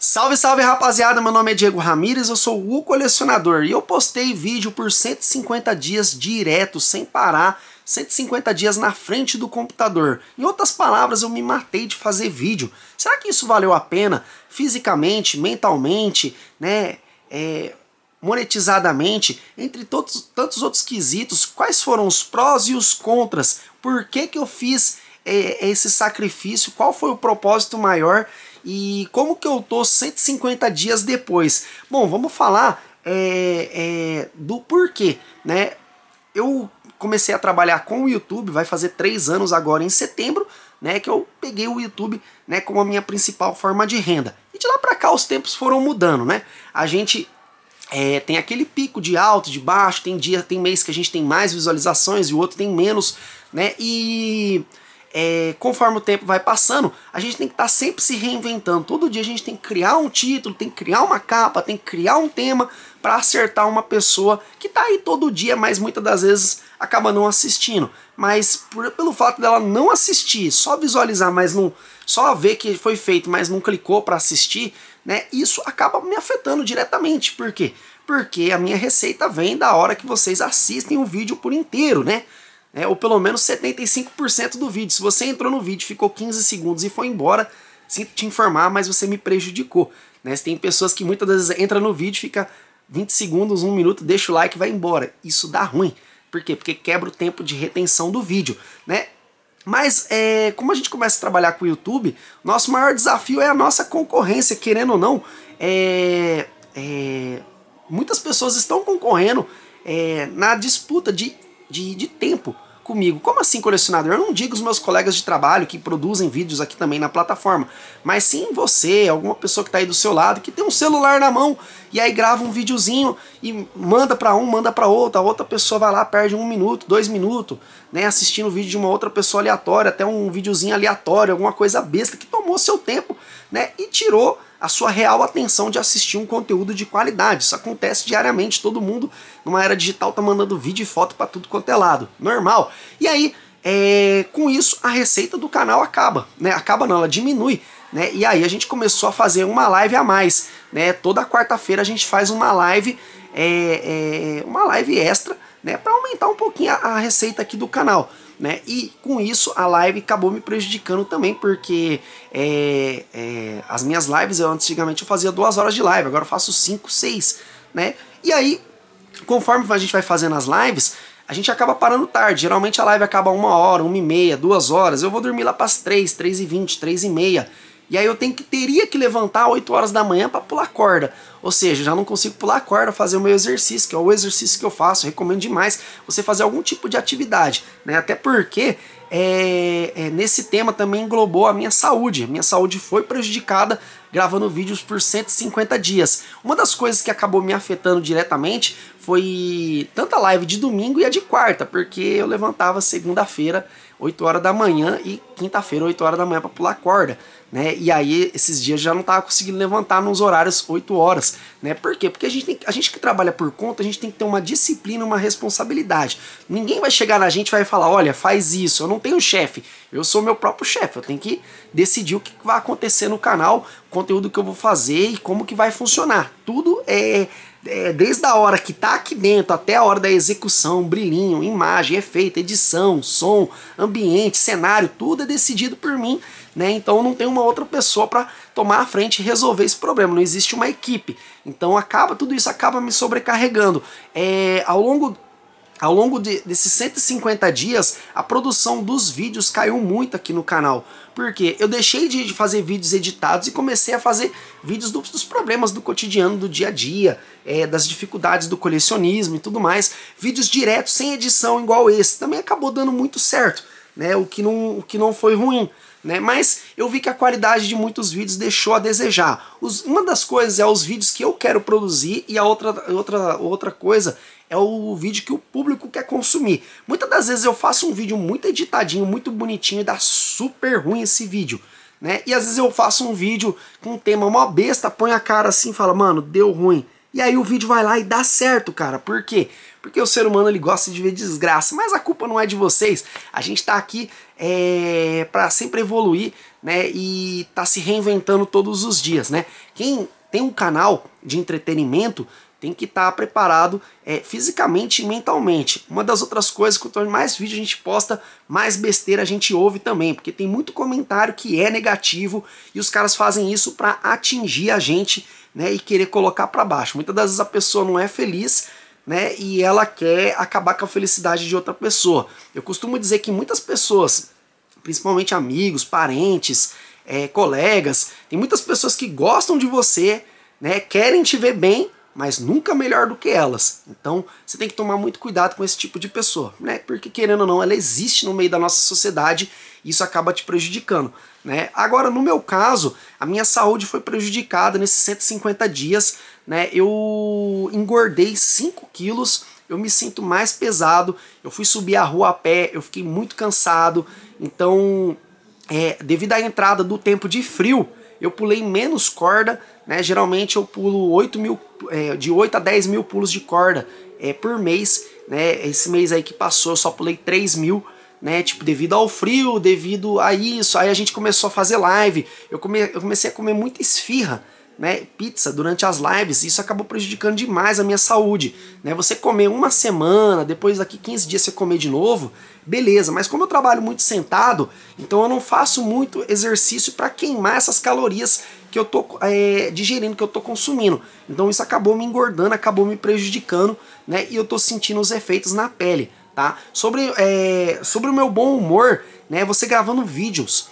Salve, salve rapaziada, meu nome é Diego Ramires, eu sou o colecionador e eu postei vídeo por 150 dias direto, sem parar, 150 dias na frente do computador. Em outras palavras, eu me matei de fazer vídeo. Será que isso valeu a pena fisicamente, mentalmente, né? É, monetizadamente, entre todos, tantos outros quesitos, quais foram os prós e os contras? Por que, que eu fiz é, esse sacrifício? Qual foi o propósito maior? E como que eu tô 150 dias depois? Bom, vamos falar é, é, do porquê, né? Eu comecei a trabalhar com o YouTube, vai fazer três anos agora em setembro, né? Que eu peguei o YouTube né, como a minha principal forma de renda. E de lá para cá os tempos foram mudando, né? A gente é, tem aquele pico de alto, de baixo, tem dia, tem mês que a gente tem mais visualizações e o outro tem menos, né? E é, conforme o tempo vai passando, a gente tem que estar tá sempre se reinventando. Todo dia a gente tem que criar um título, tem que criar uma capa, tem que criar um tema para acertar uma pessoa que está aí todo dia, mas muitas das vezes acaba não assistindo. Mas por, pelo fato dela não assistir, só visualizar, mas não só ver que foi feito, mas não clicou para assistir, né? Isso acaba me afetando diretamente. Por quê? Porque a minha receita vem da hora que vocês assistem o vídeo por inteiro, né? é, ou pelo menos 75% do vídeo. Se você entrou no vídeo, ficou 15 segundos e foi embora, sinto te informar, mas você me prejudicou. Né? Tem pessoas que muitas vezes entram no vídeo, fica 20 segundos, 1 minuto, deixa o like e vai embora. Isso dá ruim. Por quê? Porque quebra o tempo de retenção do vídeo. Né? Mas é, como a gente começa a trabalhar com o YouTube, nosso maior desafio é a nossa concorrência, querendo ou não. É, é, muitas pessoas estão concorrendo é, na disputa de de, de tempo comigo. Como assim colecionador? Eu não digo os meus colegas de trabalho que produzem vídeos aqui também na plataforma, mas sim você, alguma pessoa que está aí do seu lado, que tem um celular na mão e aí grava um videozinho e manda para um, manda para outra, a outra pessoa vai lá, perde um minuto, dois minutos, né, assistindo o vídeo de uma outra pessoa aleatória, até um videozinho aleatório, alguma coisa besta que tomou seu tempo, né, e tirou a sua real atenção de assistir um conteúdo de qualidade. Isso acontece diariamente, todo mundo numa era digital tá mandando vídeo e foto para tudo quanto é lado, normal. E aí, é, com isso, a receita do canal acaba, né? Acaba não, ela diminui. Né? E aí a gente começou a fazer uma live a mais, né? Toda quarta-feira a gente faz uma live, é, é, uma live extra, né? Para aumentar um pouquinho a, a receita aqui do canal né? E com isso a live acabou me prejudicando também, porque é, é, as minhas lives, eu antigamente eu fazia duas horas de live, agora eu faço cinco, seis, né? E aí, conforme a gente vai fazendo as lives, a gente acaba parando tarde. Geralmente a live acaba uma hora, uma e meia, duas horas. Eu vou dormir lá para as três, três e vinte, três e meia. E aí eu tenho que, teria que levantar 8 horas da manhã para pular corda. Ou seja, já não consigo pular corda, fazer o meu exercício, que é o exercício que eu faço. Eu recomendo demais você fazer algum tipo de atividade, né? Até porque é, é, nesse tema também englobou a minha saúde. A minha saúde foi prejudicada gravando vídeos por 150 dias. Uma das coisas que acabou me afetando diretamente foi tanto a live de domingo e a de quarta, porque eu levantava segunda-feira 8 horas da manhã e quinta-feira 8 horas da manhã para pular corda, né? E aí esses dias já não tava conseguindo levantar nos horários 8 horas, né? Por quê? Porque a gente, tem, a gente que trabalha por conta, a gente tem que ter uma disciplina, uma responsabilidade. Ninguém vai chegar na gente e vai falar, olha, faz isso, eu não tenho chefe, eu sou meu próprio chefe, eu tenho que decidir o que vai acontecer no canal, o conteúdo que eu vou fazer e como que vai funcionar. Tudo é é, desde a hora que tá aqui dentro até a hora da execução, brilhinho, imagem, efeito, edição, som, ambiente, cenário, tudo é decidido por mim, né? Então não tem uma outra pessoa para tomar a frente e resolver esse problema, não existe uma equipe. Então acaba tudo isso acaba me sobrecarregando. É, ao longo ao longo de, desses 150 dias, a produção dos vídeos caiu muito aqui no canal. Porque eu deixei de fazer vídeos editados e comecei a fazer vídeos do, dos problemas do cotidiano, do dia a dia, é, das dificuldades do colecionismo e tudo mais. Vídeos diretos, sem edição, igual esse. Também acabou dando muito certo né? O que não, o que não foi ruim. Né? Mas eu vi que a qualidade de muitos vídeos deixou a desejar. Os, uma das coisas é os vídeos que eu quero produzir e a outra, outra, outra coisa é o vídeo que o público quer consumir. Muitas das vezes eu faço um vídeo muito editadinho, muito bonitinho e dá super ruim esse vídeo. Né? E às vezes eu faço um vídeo com um tema mó besta, põe a cara assim e fala, mano, deu ruim. E aí o vídeo vai lá e dá certo, cara. Por quê? porque o ser humano ele gosta de ver desgraça, mas a culpa não é de vocês. A gente está aqui é, para sempre evoluir, né? E tá se reinventando todos os dias, né? Quem tem um canal de entretenimento tem que estar tá preparado é, fisicamente e mentalmente. Uma das outras coisas, quanto mais vídeo a gente posta, mais besteira a gente ouve também, porque tem muito comentário que é negativo e os caras fazem isso para atingir a gente né, e querer colocar para baixo. Muitas das vezes a pessoa não é feliz né? E ela quer acabar com a felicidade de outra pessoa. Eu costumo dizer que muitas pessoas, principalmente amigos, parentes, é, colegas, tem muitas pessoas que gostam de você, né? Querem te ver bem, mas nunca melhor do que elas. Então você tem que tomar muito cuidado com esse tipo de pessoa, né? Porque querendo ou não, ela existe no meio da nossa sociedade e isso acaba te prejudicando, né? Agora, no meu caso, a minha saúde foi prejudicada nesses 150 dias, né? Eu engordei 5 quilos eu me sinto mais pesado, eu fui subir a rua a pé, eu fiquei muito cansado, então é, devido à entrada do tempo de frio, eu pulei menos corda, né? Geralmente eu pulo 8 mil, é, de 8 a 10 mil pulos de corda é, por mês, né? Esse mês aí que passou eu só pulei 3 mil, né? Tipo, devido ao frio, devido a isso. Aí a gente começou a fazer live, eu, come, eu comecei a comer muita esfirra, né, pizza durante as lives, isso acabou prejudicando demais a minha saúde. Né? Você comer uma semana, depois daqui 15 dias você comer de novo, beleza, mas como eu trabalho muito sentado, então eu não faço muito exercício para queimar essas calorias que eu tô é, digerindo, que eu tô consumindo. Então isso acabou me engordando, acabou me prejudicando, né? E eu tô sentindo os efeitos na pele, tá? Sobre, é, sobre o meu bom humor, né? Você gravando vídeos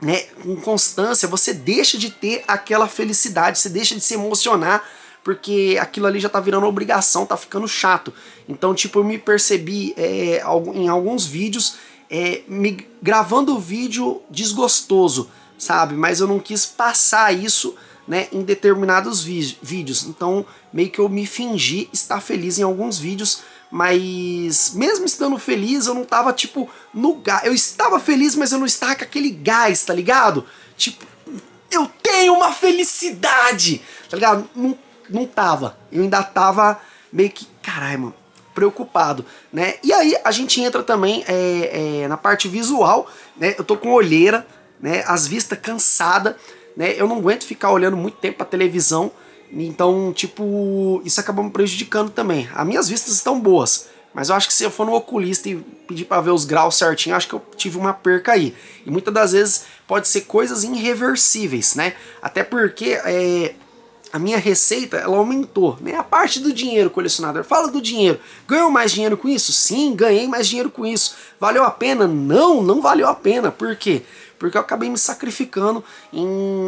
né, com constância, você deixa de ter aquela felicidade, você deixa de se emocionar, porque aquilo ali já tá virando obrigação, tá ficando chato. Então, tipo, eu me percebi é, em alguns vídeos é, me gravando vídeo desgostoso, sabe? Mas eu não quis passar isso né, em determinados vídeos. Então, meio que eu me fingi estar feliz em alguns vídeos mas mesmo estando feliz, eu não tava tipo no gás. Eu estava feliz, mas eu não estava com aquele gás, tá ligado? Tipo, eu tenho uma felicidade, tá ligado? Não, não tava. Eu ainda tava meio que, caralho, mano, preocupado, né? E aí a gente entra também é, é, na parte visual, né? Eu tô com olheira, né? As vistas cansada, né? Eu não aguento ficar olhando muito tempo a televisão. Então, tipo, isso acabou me prejudicando também. As minhas vistas estão boas, mas eu acho que se eu for no oculista e pedir para ver os graus certinho, acho que eu tive uma perca aí. E muitas das vezes pode ser coisas irreversíveis, né? Até porque é, a minha receita ela aumentou, né? A parte do dinheiro, colecionador. Fala do dinheiro. Ganhou mais dinheiro com isso? Sim, ganhei mais dinheiro com isso. Valeu a pena? Não, não valeu a pena. Por quê? Porque porque eu acabei me sacrificando em...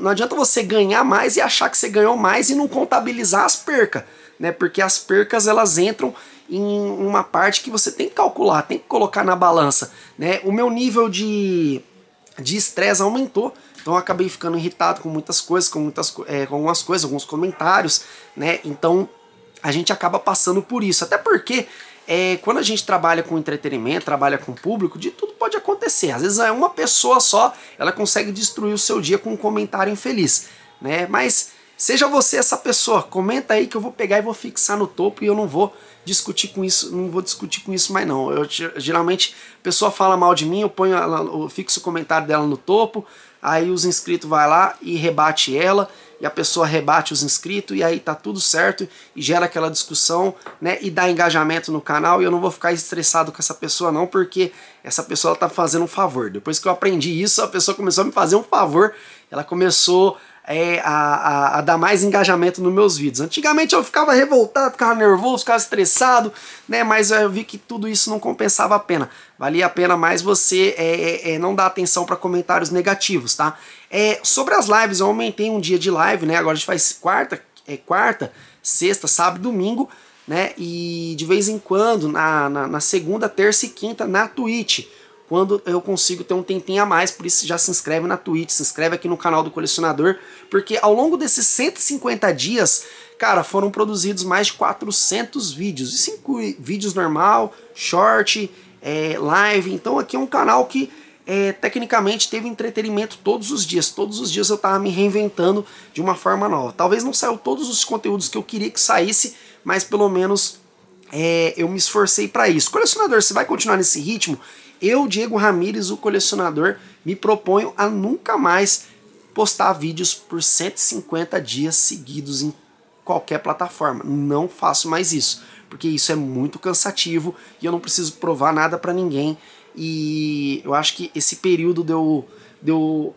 Não adianta você ganhar mais e achar que você ganhou mais e não contabilizar as percas, né? Porque as percas elas entram em uma parte que você tem que calcular, tem que colocar na balança, né? O meu nível de de estresse aumentou, então eu acabei ficando irritado com muitas coisas, com muitas é, com algumas coisas, alguns comentários, né? Então a gente acaba passando por isso, até porque é, quando a gente trabalha com entretenimento, trabalha com público, de tudo pode acontecer. Às vezes é uma pessoa só, ela consegue destruir o seu dia com um comentário infeliz, né? Mas seja você essa pessoa, comenta aí que eu vou pegar e vou fixar no topo e eu não vou discutir com isso, não vou discutir com isso mais não. Eu, geralmente a pessoa fala mal de mim, eu ponho ela, eu fixo o comentário dela no topo, aí os inscritos vai lá e rebate ela e a pessoa rebate os inscritos e aí tá tudo certo e gera aquela discussão, né? E dá engajamento no canal e eu não vou ficar estressado com essa pessoa não, porque essa pessoa tá fazendo um favor. Depois que eu aprendi isso, a pessoa começou a me fazer um favor, ela começou é, a, a, a, dar mais engajamento nos meus vídeos. Antigamente eu ficava revoltado, ficava nervoso, ficava estressado, né? Mas eu vi que tudo isso não compensava a pena. Valia a pena mais você é, é, é não dar atenção para comentários negativos, tá? É, sobre as lives, eu aumentei um dia de live, né? Agora a gente faz quarta, é, quarta, sexta, sábado, domingo, né? E de vez em quando, na, na, na segunda, terça e quinta, na Twitch quando eu consigo ter um tempinho a mais, por isso já se inscreve na Twitch, se inscreve aqui no canal do Colecionador, porque ao longo desses 150 dias, cara, foram produzidos mais de 400 vídeos, isso inclui vídeos normal, short, é, live, então aqui é um canal que é, tecnicamente teve entretenimento todos os dias. Todos os dias eu tava me reinventando de uma forma nova. Talvez não saiu todos os conteúdos que eu queria que saísse, mas pelo menos é, eu me esforcei para isso. Colecionador, você vai continuar nesse ritmo? Eu, Diego Ramires, o colecionador, me proponho a nunca mais postar vídeos por 150 dias seguidos em qualquer plataforma. Não faço mais isso, porque isso é muito cansativo e eu não preciso provar nada para ninguém. E eu acho que esse período deu deu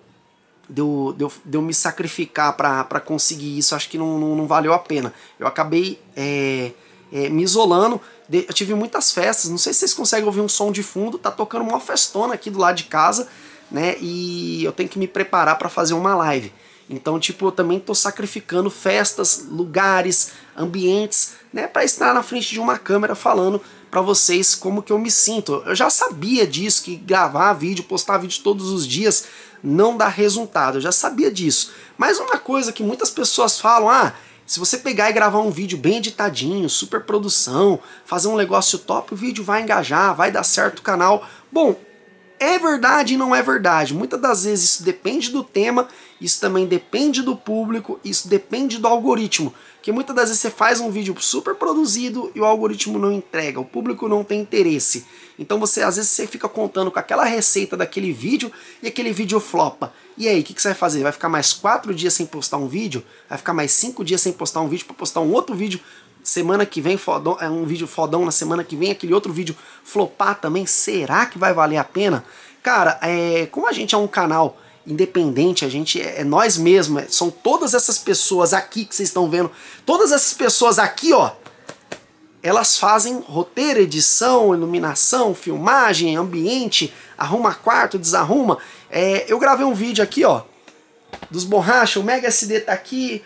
deu deu, deu me sacrificar para conseguir isso, acho que não, não, não, valeu a pena. Eu acabei é, é, me isolando eu tive muitas festas, não sei se vocês conseguem ouvir um som de fundo, tá tocando uma festona aqui do lado de casa, né? E eu tenho que me preparar para fazer uma live. Então, tipo, eu também tô sacrificando festas, lugares, ambientes, né, para estar na frente de uma câmera falando para vocês como que eu me sinto. Eu já sabia disso que gravar vídeo, postar vídeo todos os dias não dá resultado. Eu já sabia disso. Mas uma coisa que muitas pessoas falam, ah, se você pegar e gravar um vídeo bem editadinho, super produção, fazer um negócio top, o vídeo vai engajar, vai dar certo o canal. Bom, é verdade e não é verdade. Muitas das vezes isso depende do tema isso também depende do público, isso depende do algoritmo. Porque muitas das vezes você faz um vídeo super produzido e o algoritmo não entrega, o público não tem interesse. Então você às vezes você fica contando com aquela receita daquele vídeo e aquele vídeo flopa. E aí, o que, que, você vai fazer? Vai ficar mais quatro dias sem postar um vídeo? Vai ficar mais cinco dias sem postar um vídeo para postar um outro vídeo semana que vem fodão, é um vídeo fodão na semana que vem, aquele outro vídeo flopar também, será que vai valer a pena? Cara, é, como a gente é um canal independente, a gente é, é nós mesmos, é, são todas essas pessoas aqui que vocês estão vendo, todas essas pessoas aqui, ó, elas fazem roteiro, edição, iluminação, filmagem, ambiente, arruma quarto, desarruma. É, eu gravei um vídeo aqui, ó, dos borrachos. o Mega SD tá aqui,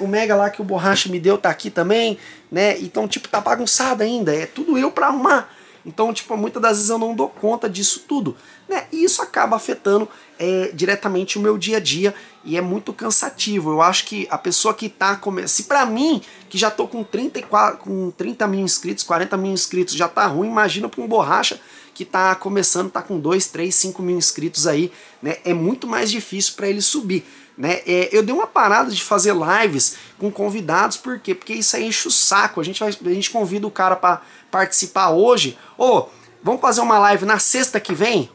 o Mega lá que o borracha me deu tá aqui também, né? Então, tipo, tá bagunçado ainda, é tudo eu pra arrumar. Então, tipo, muitas das vezes eu não dou conta disso tudo, né? E isso acaba afetando é, diretamente o meu dia a dia e é muito cansativo. Eu acho que a pessoa que tá começando. Se pra mim, que já tô com 34, com 30 mil inscritos, 40 mil inscritos, já tá ruim, imagina pra um borracha que tá começando, tá com 2, 3, 5 mil inscritos aí, né? É muito mais difícil para ele subir. Né? É, eu dei uma parada de fazer lives com convidados, por quê? Porque isso aí enche o saco. A gente, vai, a gente convida o cara para participar hoje. Ô, vamos fazer uma live na sexta que vem?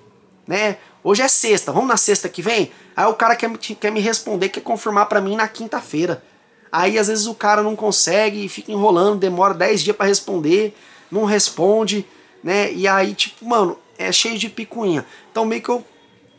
Né? Hoje é sexta, vamos na sexta que vem? Aí o cara quer, quer me responder, quer confirmar para mim na quinta-feira. Aí às vezes o cara não consegue, fica enrolando, demora 10 dias para responder, não responde, né? E aí, tipo, mano, é cheio de picuinha. Então meio que eu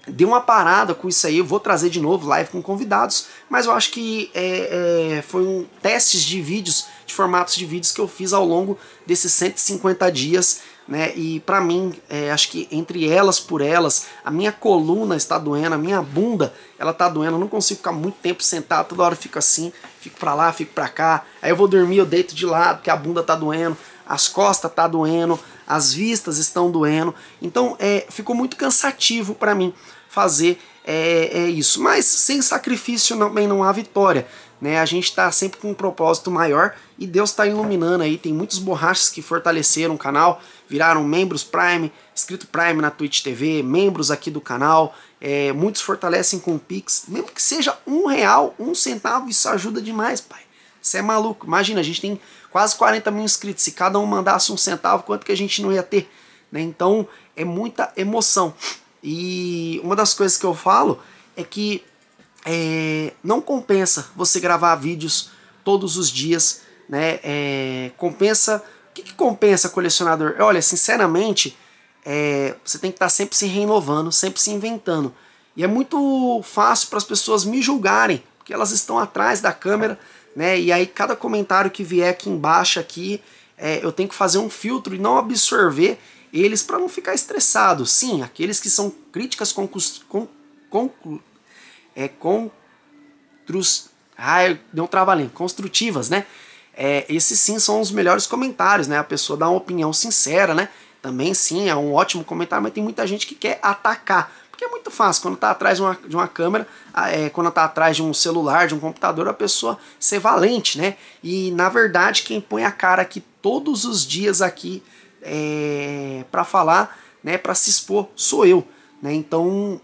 dei uma parada com isso aí, eu vou trazer de novo live com convidados, mas eu acho que é, é, foi um testes de vídeos, de formatos de vídeos que eu fiz ao longo desses 150 dias, né? E para mim, é, acho que entre elas por elas, a minha coluna está doendo, a minha bunda, ela tá doendo, eu não consigo ficar muito tempo sentado, toda hora eu fico assim, fico para lá, fico para cá. Aí eu vou dormir, eu deito de lado, que a bunda tá doendo, as costas tá doendo, as vistas estão doendo. Então é, ficou muito cansativo para mim fazer é, é, isso. Mas sem sacrifício também não há vitória. Né? A gente está sempre com um propósito maior e Deus está iluminando aí. Tem muitos borrachas que fortaleceram o canal, viraram membros Prime, escrito Prime na Twitch TV, membros aqui do canal. É, muitos fortalecem com Pix, mesmo que seja um real, um centavo, isso ajuda demais, pai. Você é maluco. Imagina, a gente tem quase 40 mil inscritos. Se cada um mandasse um centavo, quanto que a gente não ia ter? Né? Então é muita emoção. E uma das coisas que eu falo é que é, não compensa você gravar vídeos todos os dias, né? É, compensa. O que, que, compensa, colecionador? Olha, sinceramente, é, você tem que estar tá sempre se renovando, sempre se inventando. E é muito fácil para as pessoas me julgarem, porque elas estão atrás da câmera né? E aí cada comentário que vier aqui embaixo aqui, é, eu tenho que fazer um filtro e não absorver eles para não ficar estressado. Sim, aqueles que são críticas concus, con, conclu, é, contrus, ai, deu um trabalhinho, construtivas, né? É, esses sim são os melhores comentários, né? A pessoa dá uma opinião sincera, né? Também sim, é um ótimo comentário, mas tem muita gente que quer atacar. Porque é muito fácil, quando está atrás de uma, de uma câmera, é, quando está atrás de um celular, de um computador, a pessoa ser valente, né? E na verdade, quem põe a cara aqui todos os dias aqui é, para falar, né, para se expor, sou eu, né? Então,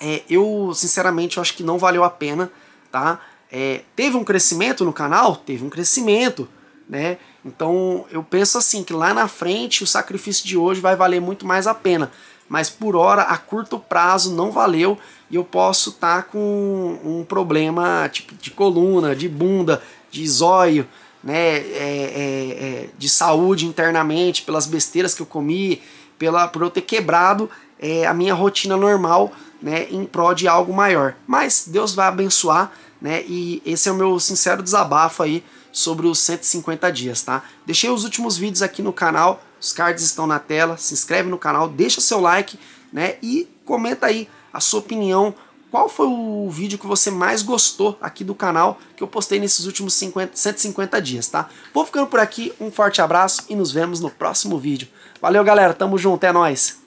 é, eu sinceramente eu acho que não valeu a pena, tá? É, teve um crescimento no canal, teve um crescimento, né? Então eu penso assim que lá na frente o sacrifício de hoje vai valer muito mais a pena mas por hora, a curto prazo, não valeu e eu posso estar tá com um problema tipo de coluna, de bunda, de zóio, né, é, é, é, de saúde internamente, pelas besteiras que eu comi, pela, por eu ter quebrado é, a minha rotina normal né, em prol de algo maior. Mas Deus vai abençoar, né? E esse é o meu sincero desabafo aí sobre os 150 dias, tá? Deixei os últimos vídeos aqui no canal os cards estão na tela. Se inscreve no canal, deixa seu like, né? E comenta aí a sua opinião. Qual foi o vídeo que você mais gostou aqui do canal que eu postei nesses últimos 50, 150 dias, tá? Vou ficando por aqui, um forte abraço e nos vemos no próximo vídeo. Valeu, galera, tamo junto, é nóis!